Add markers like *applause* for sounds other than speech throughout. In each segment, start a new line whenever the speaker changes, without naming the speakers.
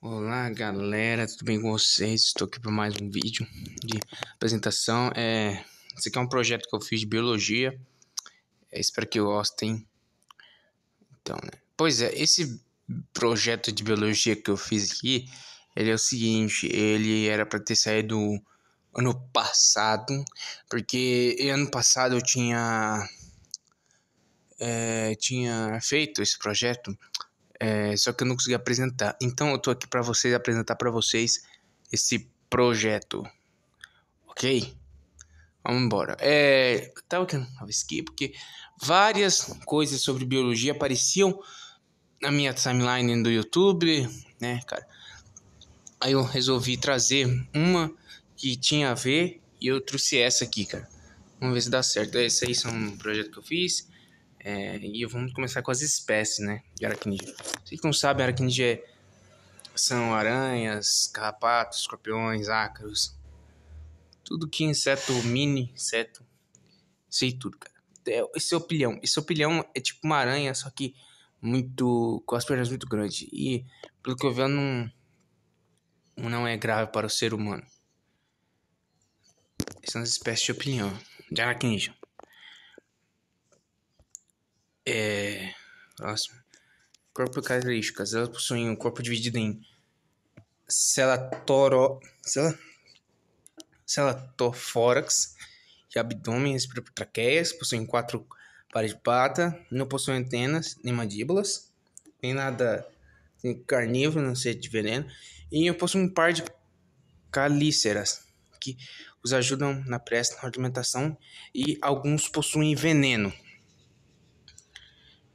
Olá galera, tudo bem com vocês? Estou aqui para mais um vídeo de apresentação. É, esse aqui é um projeto que eu fiz de biologia. É, espero que gostem. Então, né? Pois é, esse projeto de biologia que eu fiz aqui, ele é o seguinte, ele era para ter saído ano passado, porque ano passado eu tinha é, tinha feito esse projeto é, só que eu não consegui apresentar. Então eu tô aqui para vocês apresentar para vocês esse projeto, ok? Vamos embora. É, tava tava não skip porque várias coisas sobre biologia apareciam na minha timeline do YouTube, né, cara? Aí eu resolvi trazer uma que tinha a ver e eu trouxe essa aqui, cara. Vamos ver se dá certo. Esse aí são um projeto que eu fiz. É, e vamos começar com as espécies, né? De vocês não sabem, aracnídeo é. são aranhas, carrapatos, escorpiões, ácaros. Tudo que é inseto, mini inseto. Sei tudo, cara. É, esse é o pilhão. Esse é o pilhão é tipo uma aranha, só que muito. com as pernas muito grandes. E, pelo que eu vejo, não. não é grave para o ser humano. São as espécies de opinião. De aracnídeo. É. Próximo. Corpo e características. Elas possuem um corpo dividido em celatoro... Cel... celatofórax e é abdômen e traqueias. Possuem quatro pares de pata. Não possuem antenas nem mandíbulas. Nem nada tem carnívoro, não sei, de veneno. E eu possuo um par de calíceras que os ajudam na presta na alimentação. E alguns possuem veneno.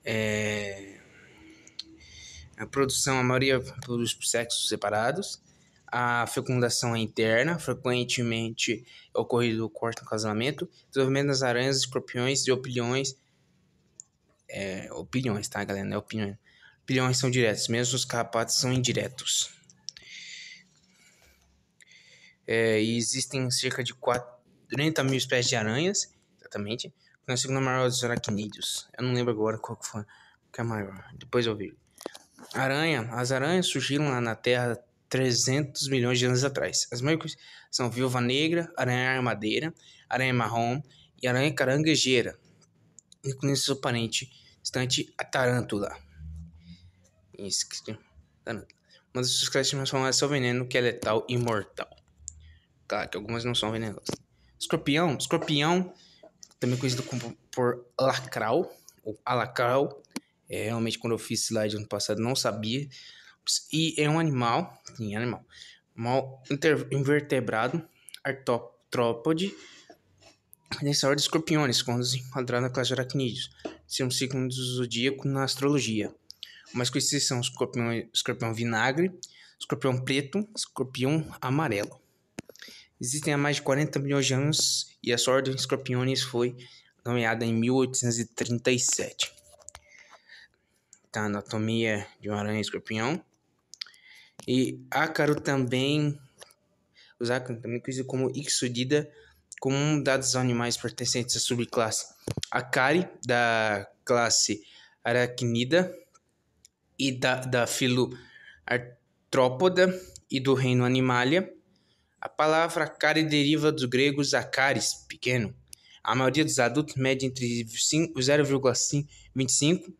É... A produção, a maioria produz por sexos separados. A fecundação é interna, frequentemente ocorrido ocorrido corte no casamento. Desenvolvimento das aranhas, escorpiões e opiniões. É, opiniões, tá, galera? Não é opinião. Opiniões são diretos, mesmo os carrapatos são indiretos. É, e existem cerca de 40 mil espécies de aranhas, exatamente. Na segunda maior dos aracnídeos. Eu não lembro agora qual que foi que é maior. Depois eu vejo. Aranha. As aranhas surgiram na Terra 300 milhões de anos atrás. As maiores são viúva negra, aranha armadeira, aranha marrom e aranha caranguejeira, incluindo seu parente distante, a tarântula. Uma das suas características mais é seu veneno, que é letal e mortal. Claro que algumas não são venenosas. Escorpião. Escorpião, também conhecido como, por lacral, ou alacral, é, realmente, quando eu fiz slide ano passado, não sabia. E é um animal, sim, é animal, mal invertebrado, artrópode, nessa ordem escorpiões, quando se enquadrar na classe de aracnídeos. Seu um ciclo do zodíaco na astrologia. Mas conhecidos são escorpião, escorpião vinagre, escorpião preto, escorpião amarelo. Existem há mais de 40 milhões de anos e a sua ordem escorpiões foi nomeada em 1837 da tá? anatomia de um aranha escorpião. E ácaro também, os ácaros também conhecidos como ixodida, como um dos animais pertencentes à subclasse Acari, da classe Aracnida, e da, da filo Artrópoda e do reino Animalia. A palavra acari deriva dos gregos acaris, pequeno. A maioria dos adultos mede entre 0,25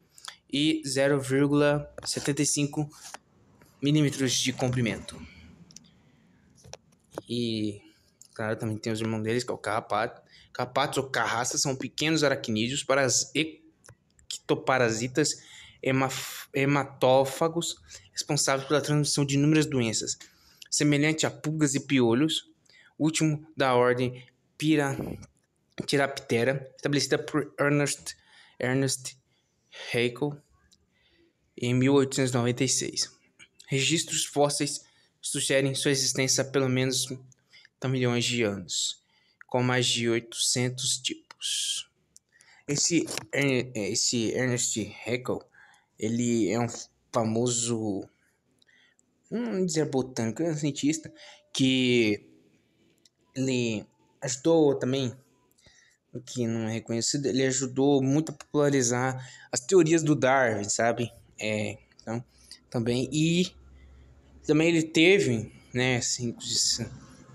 e 0,75 milímetros de comprimento. E, claro, também tem os irmãos deles, que é o carrapato. Carrapatos ou carraças são pequenos aracnídeos para as ectoparasitas hematófagos responsáveis pela transmissão de inúmeras doenças, semelhante a pulgas e piolhos, último da ordem Pira, estabelecida por Ernest, Ernest Haeckel em 1896. Registros fósseis sugerem sua existência há pelo menos 30 milhões de anos, com mais de 800 tipos. Esse, esse Ernest Haeckel, ele é um famoso, não dizer botânico, é né, um cientista que ele ajudou também que não é reconhecido, ele ajudou muito a popularizar as teorias do Darwin, sabe? É, então, também e também ele teve, né, assim,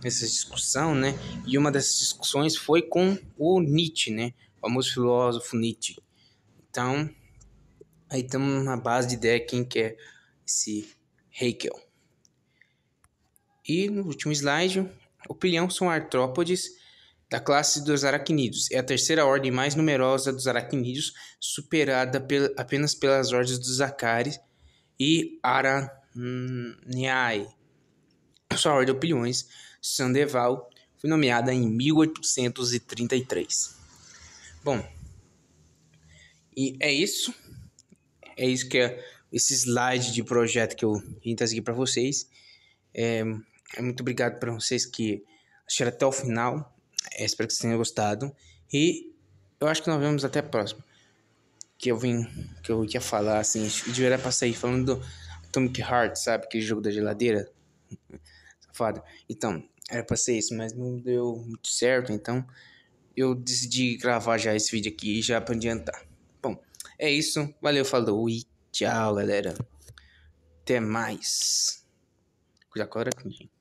essa discussão, né? E uma dessas discussões foi com o Nietzsche, né? O famoso filósofo Nietzsche. Então, aí estamos na base de ideia quem que é esse Hegel. E no último slide, opinião são artrópodes da classe dos aracnídeos. É a terceira ordem mais numerosa dos aracnídeos, superada pel, apenas pelas ordens dos acares e Araniae. Sua ordem de opiniões, Sandeval, foi nomeada em 1833. Bom, e é isso. É isso que é esse slide de projeto que eu vim aqui para vocês. É, muito obrigado para vocês que assistiram até o final. É, espero que vocês tenham gostado. E eu acho que nós vemos até a próxima. Que eu vim. Que eu ia falar assim. De era pra sair falando do Atomic Heart, sabe? Aquele jogo da geladeira. Safado. *laughs* Então, era pra ser isso, mas não deu muito certo. Então, eu decidi gravar já esse vídeo aqui já pra adiantar. Bom, é isso. Valeu, falou e tchau, galera. Até mais. Cuidado a